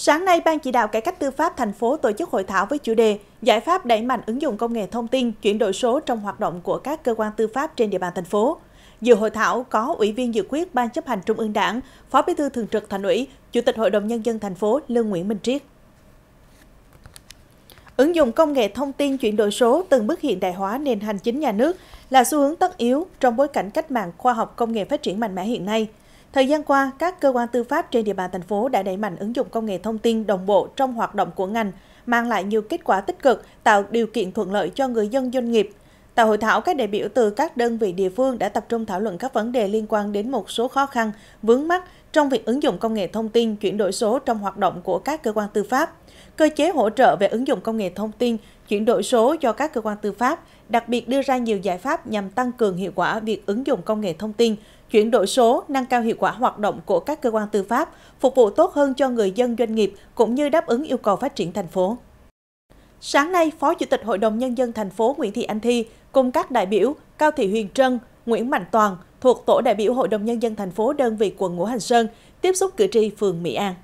Sáng nay, Ban chỉ đạo cải cách tư pháp thành phố tổ chức hội thảo với chủ đề Giải pháp đẩy mạnh ứng dụng công nghệ thông tin, chuyển đổi số trong hoạt động của các cơ quan tư pháp trên địa bàn thành phố. Dự hội thảo có Ủy viên Dự quyết Ban chấp hành Trung ương Đảng, Phó Bí thư Thường trực Thành ủy, Chủ tịch Hội đồng Nhân dân thành phố Lương Nguyễn Minh Triết. Ứng dụng công nghệ thông tin chuyển đổi số từng bước hiện đại hóa nền hành chính nhà nước là xu hướng tất yếu trong bối cảnh cách mạng khoa học công nghệ phát triển mạnh mẽ hiện nay – Thời gian qua, các cơ quan tư pháp trên địa bàn thành phố đã đẩy mạnh ứng dụng công nghệ thông tin đồng bộ trong hoạt động của ngành, mang lại nhiều kết quả tích cực, tạo điều kiện thuận lợi cho người dân doanh nghiệp. Tại hội thảo, các đại biểu từ các đơn vị địa phương đã tập trung thảo luận các vấn đề liên quan đến một số khó khăn, vướng mắc trong việc ứng dụng công nghệ thông tin chuyển đổi số trong hoạt động của các cơ quan tư pháp, cơ chế hỗ trợ về ứng dụng công nghệ thông tin chuyển đổi số cho các cơ quan tư pháp, đặc biệt đưa ra nhiều giải pháp nhằm tăng cường hiệu quả việc ứng dụng công nghệ thông tin chuyển đổi số, nâng cao hiệu quả hoạt động của các cơ quan tư pháp, phục vụ tốt hơn cho người dân doanh nghiệp cũng như đáp ứng yêu cầu phát triển thành phố. Sáng nay, Phó Chủ tịch Hội đồng Nhân dân thành phố Nguyễn Thị Anh Thi cùng các đại biểu Cao Thị Huyền Trân, Nguyễn Mạnh Toàn thuộc Tổ đại biểu Hội đồng Nhân dân thành phố đơn vị quận Ngũ Hành Sơn tiếp xúc cử tri phường Mỹ An.